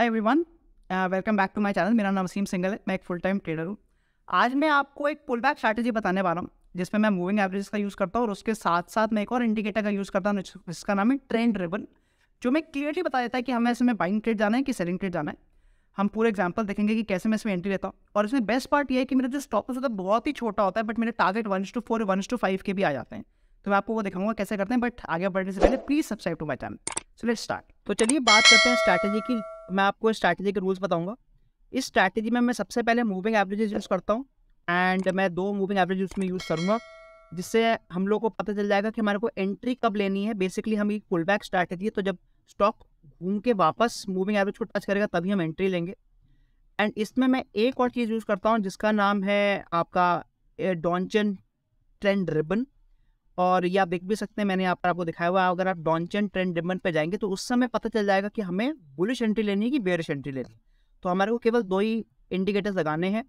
hi everyone welcome back to my channel मेरा नाम Wasim single है मैं एक फुल टाइम ट्रेडर हूँ आज मैं आपको एक पुल बैक स्ट्रैटेजी बताने वाला हूँ जिसमें मैं मूविंग एवरेज का यूज़ करता हूँ और उसके साथ साथ मैं एक और इंडिकेटर का यूज़ करता हूँ जिसका नाम है ट्रेंड रिबन जो मैं क्लियरली बता देता है कि हमें इसमें बाइंग ट्रेड जाना है कि सेलिंग ट्रेड जाना है हम पूरे एग्जाम्पल देखेंगे कि कैसे मैं इसमें एंट्री लेता हूँ और इसमें बेस्ट पार्ट ये है कि मेरा जो स्टॉप होता है तो बहुत ही छोटा होता है बट मेरे target one two four one two five के भी आ जाते हैं तो मैं आपको वो दिखाऊंगा कैसे करते हैं बट आगे बढ़ने से पहले please subscribe to my channel so let start तो चलिए बात करते हैं स्ट्रैटेजी की मैं आपको स्ट्रैटेजी के रूल्स बताऊंगा इस स्ट्रैटेजी में मैं सबसे पहले मूविंग एवरेजेज यूज़ करता हूँ एंड मैं दो मूविंग एवरेज उसमें यूज़ करूँगा जिससे हम लोग को पता चल जाएगा कि हमारे को एंट्री कब लेनी है बेसिकली हम एक पुल बैक स्ट्रैटेजी है तो जब स्टॉक घूम के वापस मूविंग एवरेज को टच करेगा तभी हम एंट्री लेंगे एंड इसमें मैं एक और चीज़ यूज़ करता हूँ जिसका नाम है आपका डॉन्चन ट्रेंड रिबन और ये आप देख भी सकते हैं मैंने यहाँ पर आपको दिखाया हुआ है अगर आप डॉन्चन ट्रेंड डिमेंट पे जाएंगे तो उस समय पता चल जाएगा कि हमें बुलिश एंट्री लेनी है कि बेरिश एंट्री लेनी है तो हमारे को केवल दो ही इंडिकेटर्स लगाने हैं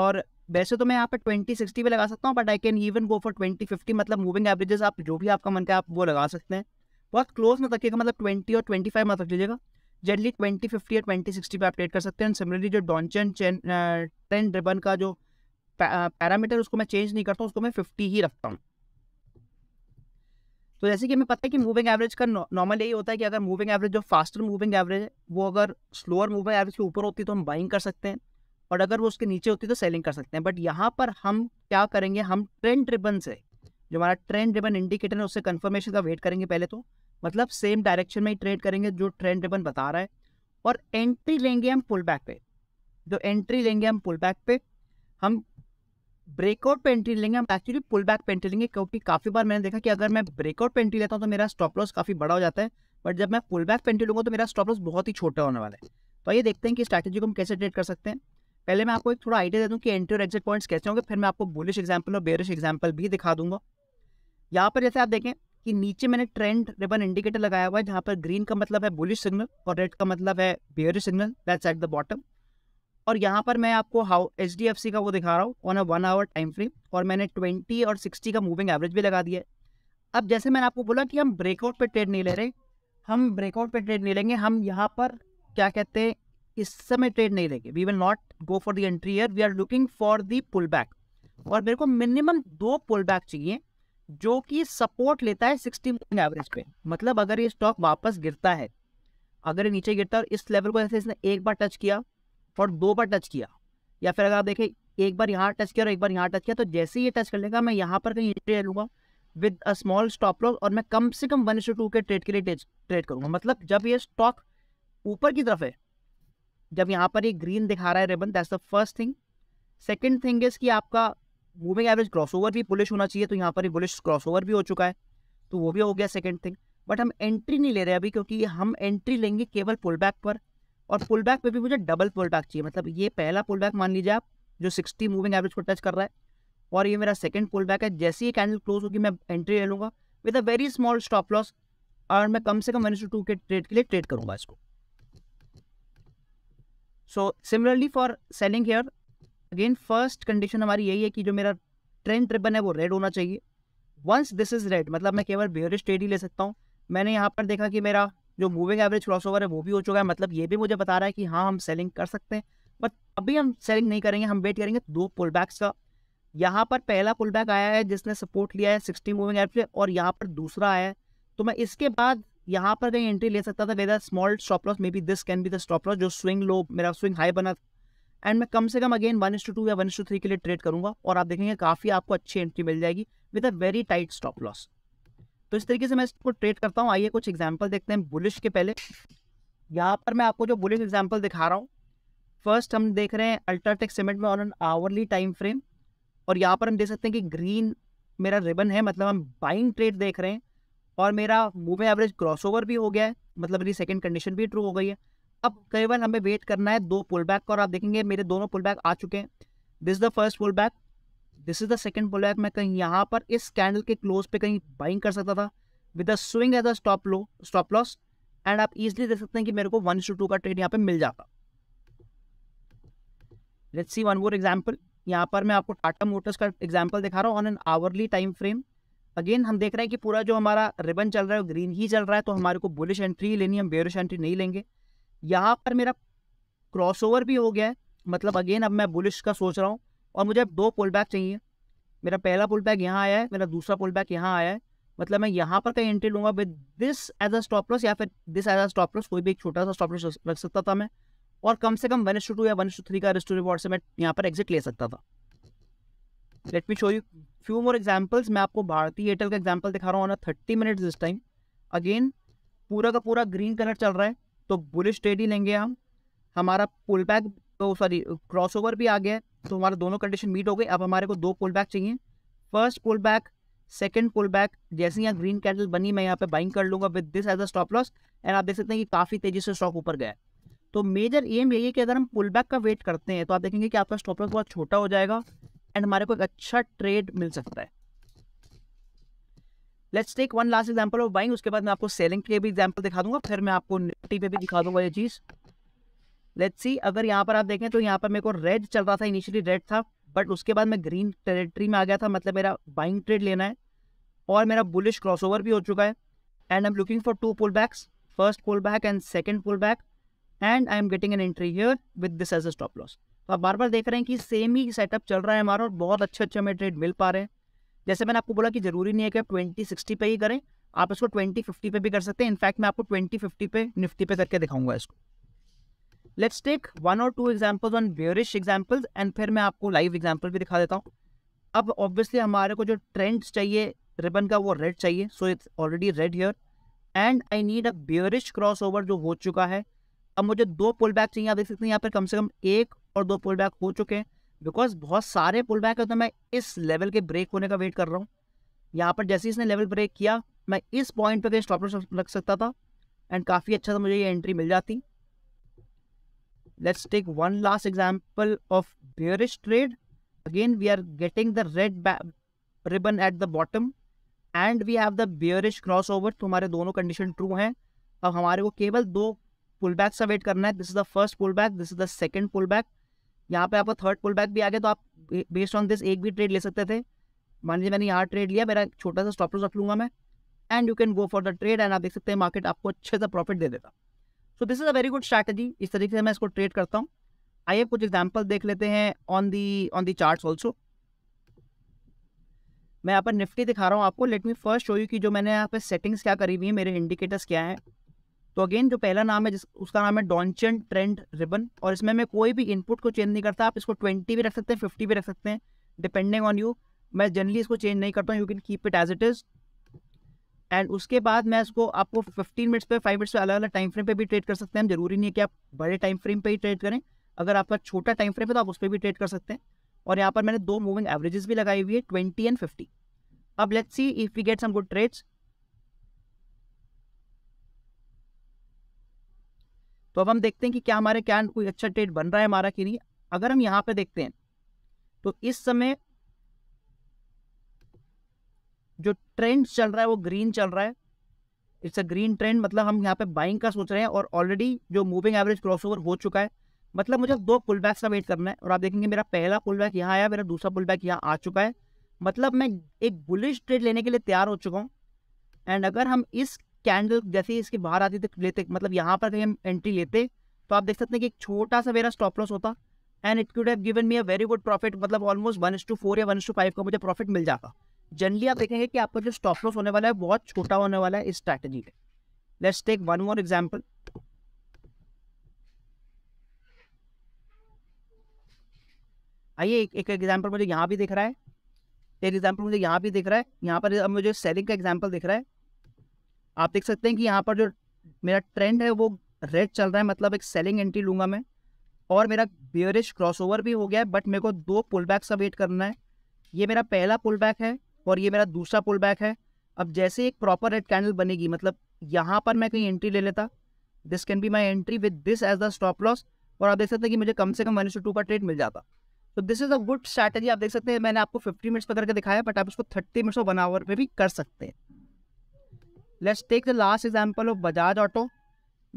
और वैसे तो मैं यहाँ पर ट्वेंटी सिक्सटी पर लगा सकता हूँ but I can even go for twenty fifty मतलब मूविंग एवरेजेस आप जो भी आपका मन का आप वो लगा सकते हैं बहुत क्लोज मत रखिएगा मतलब ट्वेंटी और ट्वेंटी फाइव मत रख लीजिएगा जनरली ट्वेंटी फिफ्टी या ट्वेंटी सिक्सटी पर आप ट्रेड कर सकते हैं सिमिलरली जो डॉन्चन चेन ट्रेंड ड्रिबन का जो पैरामीटर उसको मैं चेंज नहीं करता हूँ उसको मैं फिफ्टी ही रखता हूँ तो जैसे कि हमें पता है कि मूविंग एवरेज का नॉर्मल यही होता है कि अगर मूविंग एवरेज जो फास्टर मूविंग एवरेज है वो अगर स्लोअर मूविंग एवरेज के ऊपर होती है तो हम बाइंग कर सकते हैं और अगर वो उसके नीचे होती है तो सेलिंग कर सकते हैं बट यहाँ पर हम क्या करेंगे हम ट्रेंड ड्रिबन से जो हमारा ट्रेंड ड्रिबन इंडिकेटर है उससे कन्फर्मेशन का वेट करेंगे पहले तो मतलब सेम डायरेक्शन में ही ट्रेड करेंगे जो ट्रेंड ड्रिबन बता रहा है और एंट्री लेंगे हम पुल बैक पे जो एंट्री लेंगे हम पुल बैक पे हम ब्रेकआउट पेंट्री लेंगे हम एक्चुअली पुल बैक पेंट्री लेंगे क्योंकि काफ़ी बार मैंने देखा कि अगर मैं ब्रेकआउट पेंट्री लेता हूँ तो मेरा स्टॉप लॉस काफ़ी बड़ा हो जाता है बट जब मैं पुल बैक पेंट्री लूँगा तो मेरा स्टॉप लॉस बहुत ही छोटा होने वाला है तो ये देखते हैं कि स्ट्रैटेजी को हम कैसे ट्रेड कर सकते हैं पहले मैं आपको एक थोड़ा आइडिया दे दूँ कि एंट्री और एग्जिट पॉइंट्स कैसे होंगे फिर मैं आपको बुलिश एग्जाम्पल और बेरिश एग्जाम्पल भी दिखा दूंगा यहाँ पर जैसे आप देखें कि नीचे मैंने ट्रेंड रिबन इंडिकेटर लगाया हुआ है जहाँ पर ग्रीन का मतलब है बुलिश सिग्नल और रेड का मतलब है bearish signal that's at the bottom और यहाँ पर मैं आपको how H D F C का वो दिखा रहा हूँ on a one hour time frame और मैंने ट्वेंटी और सिक्सटी का मूविंग एवरेज भी लगा दिया है अब जैसे मैंने आपको बोला कि हम ब्रेकआउट पे ट्रेड नहीं ले रहे हम ब्रेकआउट पे ट्रेड नहीं लेंगे हम यहाँ पर क्या कहते हैं इस समय ट्रेड नहीं लेंगे we will not go for the entry here we are looking for the pull back और मेरे को मिनिमम दो पुल बैक चाहिए जो कि सपोर्ट लेता है सिक्सटी मूविंग एवरेज पे मतलब अगर ये स्टॉक वापस गिरता है अगर ये नीचे गिरता है और इस लेवल को जैसे इसने एक बार टच किया और दो बार टच किया या फिर अगर आप देखें एक बार यहाँ टच किया और एक बार यहाँ टच किया तो जैसे ही ये टच कर लेगा मैं यहाँ पर कहीं ले लूँगा with a small stop loss और मैं कम से कम वन टू के ट्रेड के लिए ट्रेड करूँगा मतलब जब ये स्टॉक ऊपर की तरफ है जब यहाँ पर ये ग्रीन दिखा रहा है रेबन that's the first thing second thing is कि आपका मूविंग एवरेज ओवर भी बुलिश होना चाहिए तो यहाँ पर ये बुलिश ओवर भी हो चुका है तो वो भी हो गया सेकेंड थिंग बट हम एंट्री नहीं ले रहे अभी क्योंकि हम एंट्री लेंगे केवल पुल बैक पर और पुल बैक पे भी मुझे डबल पुल बैक चाहिए मतलब ये पहला पुल बैक मान लीजिए आप जो सिक्सटी मूविंग एवरेज को टच कर रहा है और ये मेरा सेकंड पुल बैक है जैसे ही कैंडल क्लोज होगी मैं एंट्री ले लूँगा with a very small stop loss और मैं कम से कम वन टू के ट्रेड के लिए ट्रेड करूँगा इसको so similarly for selling here again first condition हमारी यही है कि जो मेरा ट्रेंड ट्रिपन है वो रेड होना चाहिए वंस दिस इज रेड मतलब मैं केवल बेहरिश ट्रेड ही ले सकता हूँ मैंने यहाँ पर देखा कि मेरा जो मूविंग एवरेज ओवर है वो भी हो चुका है मतलब ये भी मुझे बता रहा है कि हाँ हम सेलिंग कर सकते हैं बट अभी हम सेलिंग नहीं करेंगे हम वेट करेंगे दो पुल बैक्स का यहाँ पर पहला पुल बैक आया है जिसने सपोर्ट लिया है सिक्सटी मूविंग एवरेज और यहाँ पर दूसरा आया है तो मैं इसके बाद यहाँ पर कहीं एंट्री ले सकता था with a small stop loss may be this can be the stop loss जो स्विंग लो मेरा स्विंग हाई बना था एंड मैं कम से कम अगेन वन टू टू या वन टू थ्री के लिए ट्रेड करूंगा और आप देखेंगे काफ़ी आपको अच्छी एंट्री मिल जाएगी with a very tight stop loss तो इस तरीके से मैं इसको ट्रेड करता हूँ आइए कुछ एग्जाम्पल देखते हैं बुलिश के पहले यहाँ पर मैं आपको जो बुलिश एग्जाम्पल दिखा रहा हूँ फर्स्ट हम देख रहे हैं अल्ट्राटेक सीमेंट में on an hourly time frame और यहाँ पर हम देख सकते हैं कि ग्रीन मेरा रिबन है मतलब हम बाइंग ट्रेड देख रहे हैं और मेरा मूव एवरेज क्रॉसओवर भी हो गया है मतलब मेरी सेकंड कंडीशन भी ट्रू हो गई है अब केवल हमें वेट करना है दो पुल बैक और आप देखेंगे मेरे दोनों पुल बैक आ चुके हैं this the first pull back this is the second pull back मैं कहीं यहाँ पर इस कैंडल के क्लोज पे कहीं बाइंग कर सकता था with a swing as a stop low stop loss and आप इजिली देख सकते हैं कि मेरे को वन टू का ट्रेड यहाँ पे मिल जाता let's see one more example यहाँ पर मैं आपको टाटा मोटर्स का एग्जाम्पल दिखा रहा हूँ on an hourly time frame again हम देख रहे हैं कि पूरा जो हमारा रिबन चल रहा है ग्रीन ही चल रहा है तो हमारे को बुलिश एंट्री लेनी है हम बेरिश एंट्री नहीं लेंगे यहाँ पर मेरा क्रॉस भी हो गया है मतलब अगेन अब मैं बुलिश का सोच रहा हूँ और मुझे अब दो पुल बैक चाहिए मेरा पहला पुल बैक यहाँ आया है मेरा दूसरा पुल बैक यहाँ आया है मतलब मैं यहाँ पर कहीं एंट्री लूँगा with this as a stop loss या फिर this as a stop loss कोई भी एक छोटा सा स्टॉप लॉस रख सकता था मैं और कम से कम वन एस टू या वन एस थ्री का रिस्टो रिवॉर्ड से मैं यहाँ पर एग्जिट ले सकता था let me show you few more examples मैं आपको भारतीय एयरटेल का एग्जाम्पल दिखा रहा हूँ thirty minutes this time again पूरा का पूरा ग्रीन कलर चल रहा है तो बुलिश ट्रेड ही लेंगे हम हमारा पुल बैक तो सॉरी क्रॉसओवर भी आ गया है तो हमारे दोनों कंडीशन मीट हो गई अब हमारे को दो पुल बैक चाहिए first pull back second pull back जैसे यहाँ ग्रीन कैंडल बनी मैं यहाँ पे बाइंग कर लूँगा with this as a stop loss and आप देख सकते हैं कि काफ़ी तेजी से स्टॉक ऊपर गया तो मेजर एम यही है कि अगर हम पुल बैक का वेट करते हैं तो आप देखेंगे कि आपका स्टॉप लॉस बहुत छोटा हो जाएगा एंड हमारे को एक अच्छा ट्रेड मिल सकता है let's take one last example of buying उसके बाद मैं आपको सेलिंग के भी एग्जाम्पल दिखा दूंगा फिर मैं आपको निफ्टी पे भी दिखा दूंगा ये चीज़ लेट्स सी अगर यहाँ पर आप देखें तो यहाँ पर मेरे को रेड चल रहा था इनिशियली रेड था बट उसके बाद मैं ग्रीन टेरेटरी में आ गया था मतलब मेरा बाइंग ट्रेड लेना है और मेरा बुलिश क्रॉसओवर भी हो चुका है and I am looking for two pull backs first pull back and second pull back and I am getting an entry here with this as a stop loss तो आप बार बार देख रहे हैं कि सेम ही सेटअप चल रहा है हमारा और बहुत अच्छे अच्छे हमें ट्रेड मिल पा रहे हैं जैसे मैंने आपको बोला कि जरूरी नहीं है कि आप ट्वेंटी सिक्सटी पे ही करें आप इसको ट्वेंटी फिफ्टी पे भी कर सकते हैं इनफैक्ट मैं आपको ट्वेंटी फिफ्टी पे निफ्टी पे करके दिखाऊंगा इसको लेट्स टेक वन और two examples on bearish examples and फिर मैं आपको लाइव एग्जाम्पल भी दिखा देता हूँ अब ऑब्वियसली हमारे को जो ट्रेंड्स चाहिए रिबन का वो रेड चाहिए so it's already red here and I need a bearish cross over जो हो चुका है अब मुझे दो पुल बैक चाहिए आप देख सकते हैं यहाँ पर कम से कम एक और दो पुल बैक हो चुके हैं बिकॉज बहुत सारे पुल बैक है तो मैं इस लेवल के ब्रेक होने का वेट कर रहा हूँ यहाँ पर जैसे इसने लेवल ब्रेक किया मैं इस पॉइंट पर कहीं स्टॉप रख सकता था एंड काफ़ी अच्छा था मुझे ये एंट्री मिल जाती let's take one last example of bearish trade again we are getting the red ribbon at the bottom and we have the bearish cross over तो हमारे दोनों कंडीशन ट्रू हैं अब हमारे को केवल दो पुल बैक का वेट करना है this is the first pull back this is the second pull back यहाँ पे आपको थर्ड पुल बैक भी आ गया तो आप बेस्ड ऑन दिस एक भी ट्रेड ले सकते थे मान लीजिए मैंने यहाँ ट्रेड लिया मेरा छोटा सा स्टॉप लॉस रख लूंगा मैं and you can go for the trade and आप देख सकते हैं मार्केट आपको अच्छे से प्रॉफिट दे देगा so this is a very good strategy इस तरीके से मैं इसको ट्रेड करता हूँ आइए कुछ एग्जाम्पल देख लेते हैं on the on the chart also मैं यहाँ पर निफ्टी दिखा रहा हूँ आपको let me first show you कि जो मैंने यहाँ पे सेटिंग्स क्या करी हुई है मेरे इंडिकेटर्स क्या हैं तो अगेन जो पहला नाम है जिस उसका नाम है डॉन्चन ट्रेंड रिबन और इसमें मैं कोई भी इनपुट को चेंज नहीं करता आप इसको ट्वेंटी भी रख सकते हैं फिफ्टी भी रख सकते हैं डिपेंडिंग ऑन यू मैं जनरली इसको चेंज नहीं करता हूँ you can keep it as it is and उसके बाद मैं इसको आपको 15 मिनट्स पे 5 मिनट्स पे अलग अलग टाइम फ्रेम पे भी ट्रेड कर सकते हैं जरूरी नहीं है कि आप बड़े टाइम फ्रेम पे ही ट्रेड करें अगर आपका छोटा टाइम फ्रेम है तो आप उस पर भी ट्रेड कर सकते हैं और यहाँ पर मैंने दो मूविंग एवरेजेस भी लगाई हुई है ट्वेंटी एंड फिफ्टी अब let's see if we get some good trades तो अब हम देखते हैं कि क्या हमारे क्या कोई अच्छा ट्रेड बन रहा है हमारा कि नहीं अगर हम यहाँ पे देखते हैं तो इस समय जो ट्रेंड चल रहा है वो ग्रीन चल रहा है इट्स अ ग्रीन ट्रेंड मतलब हम यहाँ पे बाइंग का सोच रहे हैं और ऑलरेडी जो मूविंग एवरेज क्रॉसओवर हो चुका है मतलब मुझे दो पुल बैक्स का वेट करना है और आप देखेंगे मेरा पहला पुल बैक यहाँ आया मेरा दूसरा पुल बैक यहाँ आ चुका है मतलब मैं एक बुलिश ट्रेड लेने के लिए तैयार हो चुका हूँ एंड अगर हम इस कैंडल जैसे इसके बाहर आती थे तो लेते मतलब यहाँ पर हम एंट्री लेते तो आप देख सकते हैं कि एक छोटा सा मेरा स्टॉप लॉस होता and it could have given me a very good profit मतलब ऑलमोस्ट वन टू फोर या वन टू फाइव का मुझे प्रॉफिट मिल जाता जनरली आप देखेंगे कि आपका जो स्टॉप लॉस होने वाला है बहुत छोटा होने वाला है इस स्ट्रैटेजी पे let's take one more example आइए एक एग्जाम्पल मुझे यहाँ भी दिख रहा है एक एग्जाम्पल मुझे यहाँ भी दिख रहा है यहाँ पर अब मुझे सेलिंग का एग्जाम्पल दिख रहा है आप देख सकते हैं कि यहाँ पर जो मेरा ट्रेंड है वो रेड चल रहा है मतलब एक सेलिंग एंट्री लूंगा मैं और मेरा बियरिश क्रॉसओवर भी हो गया है बट मेरे को दो पुल बैक का वेट करना है ये मेरा पहला पुल बैक है और ये मेरा दूसरा पुल बैक है अब जैसे एक प्रॉपर रेड कैंडल बनेगी मतलब यहाँ पर मैं कहीं एंट्री ले लेता this can be my entry with this as the stop loss और आप देख सकते हैं कि मुझे कम से कम वन टू का ट्रेड मिल जाता तो this is a good strategy आप देख सकते हैं मैंने आपको 50 मिनट्स पर करके दिखाया बट आप इसको 30 मिनट्स वन आवर में भी कर सकते हैं let's take the last example of Bajaj auto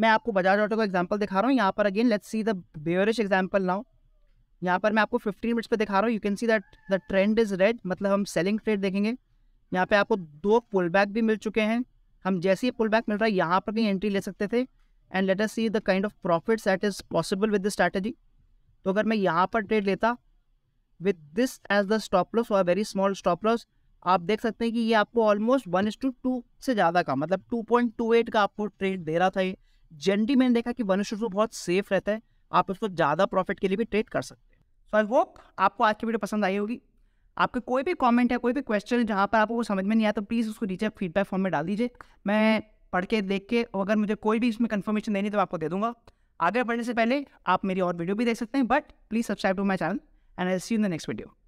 मैं आपको बजाज ऑटो का एग्जाम्पल दिखा रहा हूँ यहाँ पर again let's see the bearish example now यहाँ पर मैं आपको फिफ्टीन मिनट्स पर दिखा रहा हूँ you can see that the trend is red मतलब हम सेलिंग ट्रेड देखेंगे यहाँ पे आपको दो पुल बैक भी मिल चुके हैं हम जैसे ही पुल बैक मिल रहा है यहाँ पर कहीं एंट्री ले सकते थे and let us see the kind of profits that is possible with the strategy तो अगर मैं यहाँ पर ट्रेड लेता with this as the stop loss और वेरी स्मॉल स्टॉप लॉस आप देख सकते हैं कि ये आपको almost one is to two से ज़्यादा का मतलब टू पॉइंट टू एट का आपको ट्रेड दे रहा था ये जनरली मैंने देखा कि वन टू टू बहुत सेफ रहता है आप उसको ज़्यादा प्रॉफिट के लिए भी ट्रेड कर सकते हैं सो आई होप आपको आज की वीडियो पसंद आई होगी आपके कोई भी कॉमेंट है कोई भी क्वेश्चन है जहाँ पर आपको वो समझ में नहीं आया तो प्लीज़ उसको नीचे फीडबैक फॉर्म में डाल दीजिए मैं पढ़ के देख के अगर मुझे कोई भी इसमें कन्फर्मेशन देनी तो आपको दे दूंगा आगे बढ़ने से पहले आप मेरी और वीडियो भी देख सकते हैं but please subscribe to my channel and I see in the next video